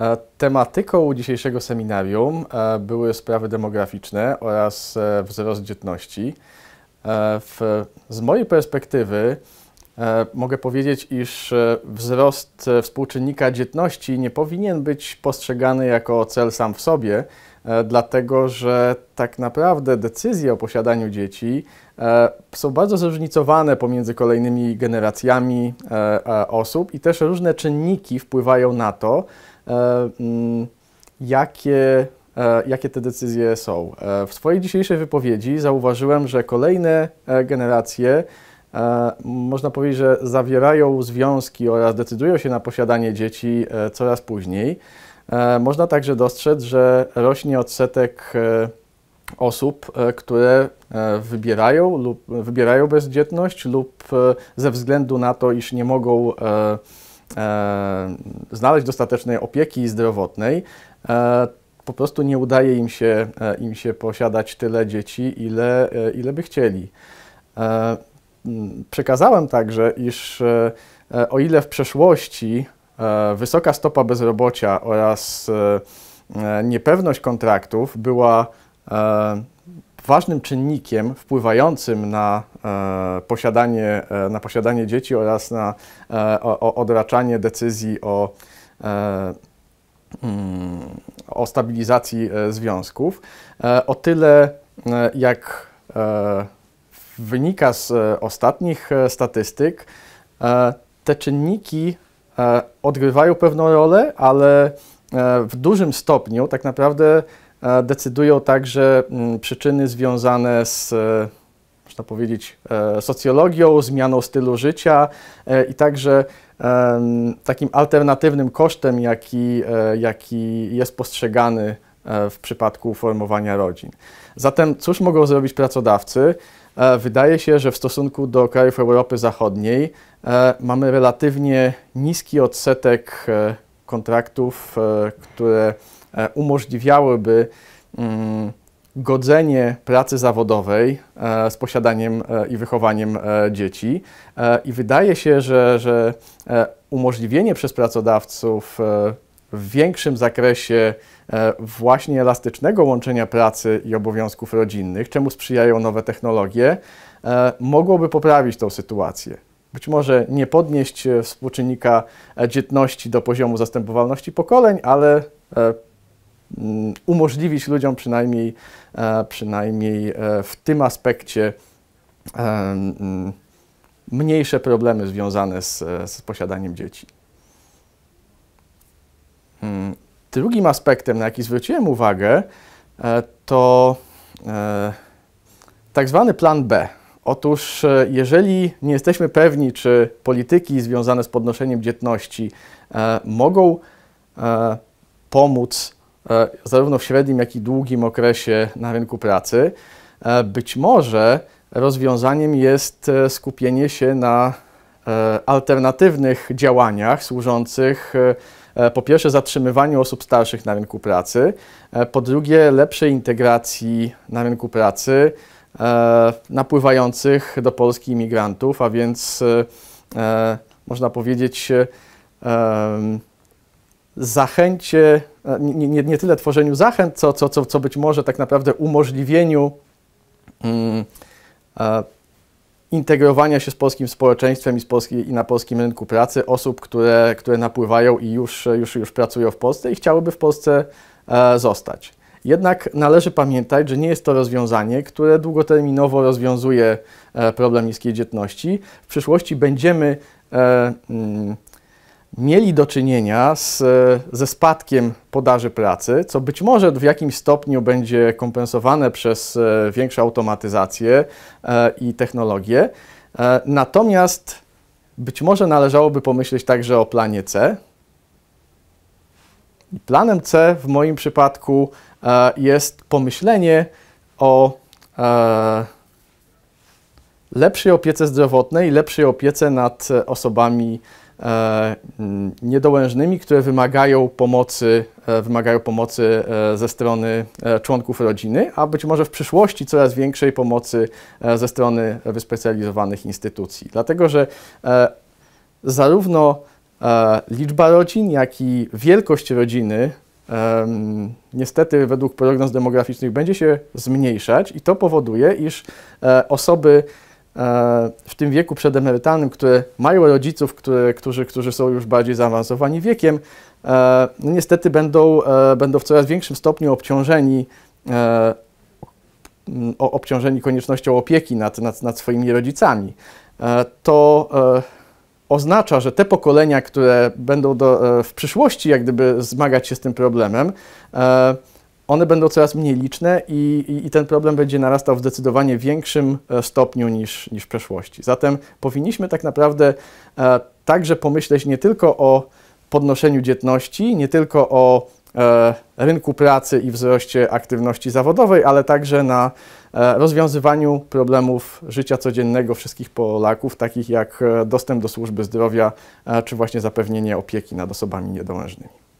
E, tematyką dzisiejszego seminarium e, były sprawy demograficzne oraz e, wzrost dzietności. W, z mojej perspektywy mogę powiedzieć, iż wzrost współczynnika dzietności nie powinien być postrzegany jako cel sam w sobie, dlatego że tak naprawdę decyzje o posiadaniu dzieci są bardzo zróżnicowane pomiędzy kolejnymi generacjami osób i też różne czynniki wpływają na to, E, mm, jakie, e, jakie te decyzje są. E, w Twojej dzisiejszej wypowiedzi zauważyłem, że kolejne generacje można powiedzieć, że zawierają związki oraz decydują się na posiadanie dzieci coraz później. Można także dostrzec, że rośnie odsetek osób, które wybierają lub wybierają bezdzietność lub ze względu na to, iż nie mogą E, znaleźć dostatecznej opieki zdrowotnej, e, po prostu nie udaje im się, e, im się posiadać tyle dzieci, ile, ile by chcieli. Przekazałem także, iż o ile w przeszłości wysoka stopa bezrobocia oraz niepewność kontraktów była E, ważnym czynnikiem wpływającym na e, posiadanie, e, na posiadanie dzieci oraz na odraczanie decyzji o, mm, o stabilizacji związków, o tyle jak wynika z ostatnich statystyk, te czynniki odgrywają pewną rolę, ale w dużym stopniu tak naprawdę decydują także mm, przyczyny związane z e, można powiedzieć, e, socjologią, zmianą stylu życia e, i także takim alternatywnym kosztem, jaki, jaki jest postrzegany w przypadku formowania rodzin. Zatem cóż mogą zrobić pracodawcy? Wydaje się, że w stosunku do krajów Europy Zachodniej mamy relatywnie niski odsetek kontraktów, e, które e, umożliwiałyby mm, godzenie pracy zawodowej e, z posiadaniem i wychowaniem dzieci. I wydaje się, że, że umożliwienie przez pracodawców w większym zakresie właśnie elastycznego łączenia pracy i obowiązków rodzinnych, czemu sprzyjają nowe technologie, mogłoby poprawić tą sytuację być może nie podnieść e, współczynnika e, dzietności do poziomu zastępowalności pokoleń, ale e, mm, umożliwić ludziom przynajmniej, przynajmniej w tym aspekcie mm, mniejsze problemy związane z, z posiadaniem dzieci. Hmm. Drugim aspektem, na jaki zwróciłem uwagę, to tak zwany plan B. Otóż, e, jeżeli nie jesteśmy pewni, czy polityki związane z podnoszeniem dzietności e, mogą e, pomóc e, zarówno w średnim, jak i długim okresie na rynku pracy, e, być może rozwiązaniem jest e, skupienie się na alternatywnych działaniach służących po pierwsze zatrzymywaniu osób starszych na rynku pracy, po drugie lepszej integracji na rynku pracy E, napływających do Polski imigrantów, a więc e, e, można powiedzieć zachęcie, nie, nie, nie tyle tworzeniu zachęt, co, co, co, co być może tak naprawdę umożliwieniu mm, integrowania się z polskim społeczeństwem i, z Polski, i na polskim rynku pracy osób, które, które napływają i już, już, już pracują w Polsce i chciałyby w Polsce zostać. Jednak należy pamiętać, że nie jest to rozwiązanie, które długoterminowo rozwiązuje e, problem niskiej dzietności. W przyszłości będziemy e, mm, mieli do czynienia z, e, ze spadkiem podaży pracy, co być może w jakimś stopniu będzie kompensowane przez większą automatyzację i technologię. Natomiast być może należałoby pomyśleć także o planie C, Planem C w moim przypadku e, jest pomyślenie o e, lepszej opiece zdrowotnej, lepszej opiece nad osobami e, niedołężnymi, które wymagają pomocy, wymagają pomocy ze strony członków rodziny, a być może w przyszłości coraz większej pomocy ze strony wyspecjalizowanych instytucji. Dlatego, że zarówno E, liczba rodzin, jak i wielkość rodziny niestety według prognoz demograficznych będzie się zmniejszać i to powoduje, iż e, osoby e, w tym wieku przedemerytalnym, które mają rodziców, które, którzy, którzy są już bardziej zaawansowani wiekiem, no niestety będą, będą w coraz większym stopniu obciążeni obciążeni koniecznością opieki nad, nad, nad swoimi rodzicami. To oznacza, że te pokolenia, które będą do, e, w przyszłości jak gdyby zmagać się z tym problemem, e, one będą coraz mniej liczne i, i, i, ten problem będzie narastał w zdecydowanie większym e, stopniu niż, niż w przeszłości. Zatem powinniśmy tak naprawdę także pomyśleć nie tylko o podnoszeniu dzietności, nie tylko o E, rynku pracy i wzroście aktywności zawodowej, ale także na e, rozwiązywaniu problemów życia codziennego wszystkich Polaków, takich jak e, dostęp do służby zdrowia czy właśnie zapewnienie opieki nad osobami niedołężnymi.